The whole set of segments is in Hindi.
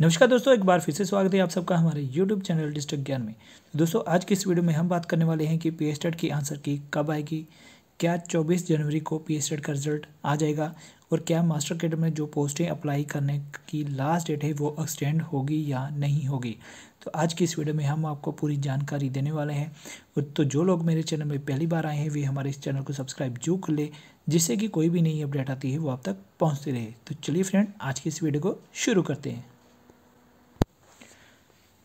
नमस्कार दोस्तों एक बार फिर से स्वागत है आप सबका हमारे YouTube चैनल डिस्ट्रिक्ट ज्ञान में तो दोस्तों आज की इस वीडियो में हम बात करने वाले हैं कि पी की आंसर की कब आएगी क्या 24 जनवरी को पी का रिजल्ट आ जाएगा और क्या मास्टर कैडर में जो पोस्टें अप्लाई करने की लास्ट डेट है वो एक्सटेंड होगी या नहीं होगी तो आज की इस वीडियो में हम आपको पूरी जानकारी देने वाले हैं और तो जो लोग मेरे चैनल में पहली बार आए हैं वे हमारे इस चैनल को सब्सक्राइब जो कर ले जिससे कि कोई भी नई अपडेट आती है वो आप तक पहुँचती रहे तो चलिए फ्रेंड आज की इस वीडियो को शुरू करते हैं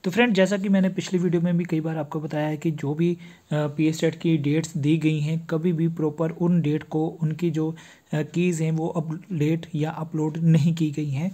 तो फ्रेंड जैसा कि मैंने पिछली वीडियो में भी कई बार आपको बताया है कि जो भी पी सेट की डेट्स दी गई हैं कभी भी प्रॉपर उन डेट को उनकी जो कीज़ हैं वो अपडेट या अपलोड नहीं की गई हैं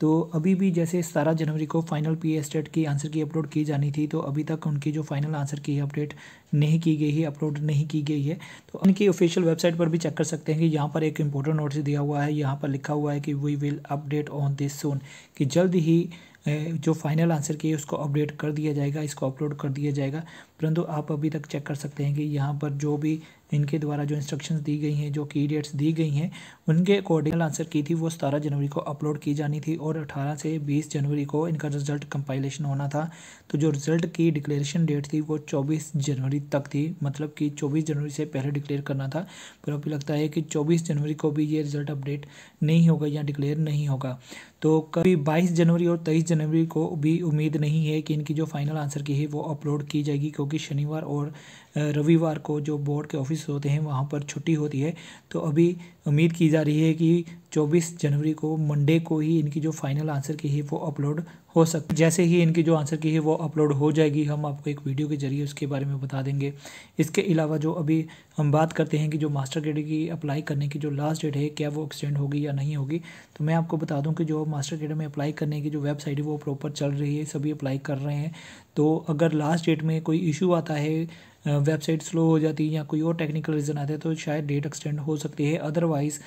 तो अभी भी जैसे सतारह जनवरी को फाइनल पी एस टेट की आंसर की अपलोड की जानी थी तो अभी तक उनकी जो फाइनल आंसर की अपडेट नहीं की गई है अपलोड नहीं की गई है तो उनकी ऑफिशियल वेबसाइट पर भी चेक कर सकते हैं कि यहाँ पर एक इंपॉर्टेंट नोटिस दिया हुआ है यहाँ पर लिखा हुआ है कि we will update on this soon कि जल्द ही जो फाइनल आंसर की है उसको अपडेट कर दिया जाएगा इसको अपलोड कर दिया जाएगा परंतु आप अभी तक चेक कर सकते हैं कि यहाँ पर जो भी इनके द्वारा जो इंस्ट्रक्शंस दी गई हैं जो की डेट्स दी गई हैं उनके अकॉर्डिंग आंसर की थी वो सतारह जनवरी को अपलोड की जानी थी और अठारह से बीस जनवरी को इनका रिजल्ट कंपाइलेशन होना था तो जो रिजल्ट की डिक्लेरेशन डेट थी वो चौबीस जनवरी तक थी मतलब कि चौबीस जनवरी से पहले डिक्लेयर करना था पर अभी लगता है कि चौबीस जनवरी को भी ये रिजल्ट अपडेट नहीं होगा या डिक्लेयर नहीं होगा तो कभी 22 जनवरी और 23 जनवरी को भी उम्मीद नहीं है कि इनकी जो फाइनल आंसर की है वो अपलोड की जाएगी क्योंकि शनिवार और रविवार को जो बोर्ड के ऑफिस होते हैं वहाँ पर छुट्टी होती है तो अभी उम्मीद की जा रही है कि 24 जनवरी को मंडे को ही इनकी जो फाइनल आंसर की है वो अपलोड हो सक जैसे ही इनकी जो आंसर की है वो अपलोड हो जाएगी हम आपको एक वीडियो के ज़रिए उसके बारे में बता देंगे इसके अलावा जो अभी हम बात करते हैं कि जो मास्टर ग्रेड की अप्लाई करने की जो लास्ट डेट है क्या वो एक्सटेंड होगी या नहीं होगी तो मैं आपको बता दूं कि जो मास्टर ग्रेड में अप्लाई करने की जो वेबसाइट है वो प्रॉपर चल रही है सभी अप्लाई कर रहे हैं तो अगर लास्ट डेट में कोई इशू आता है वेबसाइट स्लो हो जाती है या कोई और टेक्निकल रीज़न आता है तो शायद डेट एक्सटेंड हो सकती है अदरवाइज़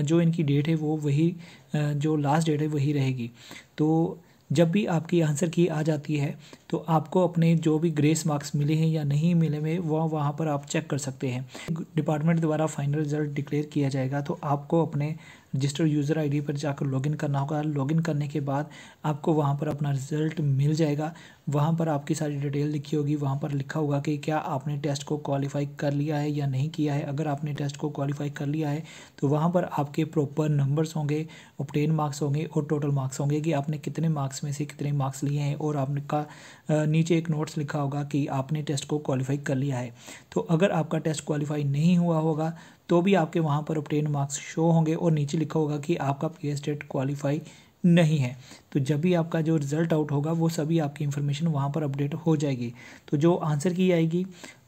जो इनकी डेट है वो वही जो लास्ट डेट है वही रहेगी तो जब भी आपकी आंसर की आ जाती है तो आपको अपने जो भी ग्रेस मार्क्स मिले हैं या नहीं मिले हैं वह वहाँ पर आप चेक कर सकते हैं डिपार्टमेंट द्वारा फाइनल रिजल्ट डिक्लेयर किया जाएगा तो आपको अपने रजिस्टर यूज़र आईडी पर जाकर लॉगिन करना होगा लॉगिन करने के बाद आपको वहाँ पर अपना रिजल्ट मिल जाएगा वहाँ पर आपकी सारी डिटेल लिखी होगी वहाँ पर लिखा होगा कि क्या आपने टेस्ट को क्वालिफाई कर लिया है या नहीं किया है अगर आपने टेस्ट को क्वालिफाई कर लिया है तो वहाँ पर आपके प्रॉपर नंबर्स होंगे ऑप्टेन मार्क्स होंगे और टोटल मार्क्स होंगे कि आपने कितने मार्क्स में से कितने मार्क्स लिए हैं और आपने का नीचे एक नोट्स लिखा होगा कि आपने टेस्ट को क्वालिफाई कर लिया है तो अगर आपका टेस्ट क्वालिफाई नहीं हुआ होगा तो भी आपके वहाँ पर ऑप्टेन मार्क्स शो होंगे और नीचे लिखा होगा कि आपका पी एस टेट क्वालिफाई नहीं है तो जब भी आपका जो रिज़ल्ट आउट होगा वो सभी आपकी इन्फॉर्मेशन वहाँ पर अपडेट हो जाएगी तो जो आंसर की आएगी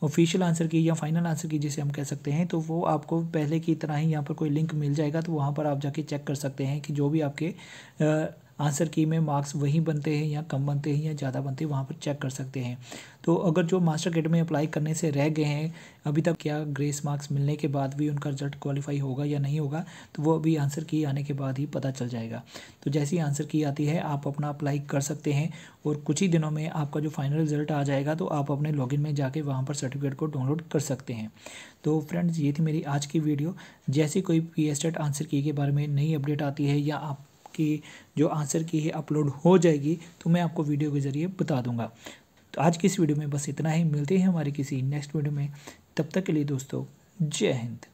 ऑफिशियल आंसर की या फाइनल आंसर की जिसे हम कह सकते हैं तो वो आपको पहले की तरह ही यहाँ पर कोई लिंक मिल जाएगा तो वहाँ पर आप जाके चेक कर सकते हैं कि जो भी आपके आ, आंसर की में मार्क्स वहीं बनते हैं या कम बनते हैं या ज़्यादा बनते हैं वहाँ पर चेक कर सकते हैं तो अगर जो मास्टर गेट में अप्लाई करने से रह गए हैं अभी तक क्या ग्रेस मार्क्स मिलने के बाद भी उनका रिजल्ट क्वालिफाई होगा या नहीं होगा तो वो अभी आंसर की आने के बाद ही पता चल जाएगा तो जैसे ही आंसर की आती है आप अपना अप्लाई कर सकते हैं और कुछ ही दिनों में आपका जो फाइनल रिजल्ट आ जाएगा तो आप अपने लॉगिन में जाके वहाँ पर सर्टिफिकेट को डाउनलोड कर सकते हैं तो फ्रेंड्स ये थी मेरी आज की वीडियो जैसे कोई पी आंसर की के बारे में नई अपडेट आती है या आप आपकी जो आंसर की है अपलोड हो जाएगी तो मैं आपको वीडियो के ज़रिए बता दूँगा तो आज की इस वीडियो में बस इतना ही मिलते हैं हमारे किसी नेक्स्ट वीडियो में तब तक के लिए दोस्तों जय हिंद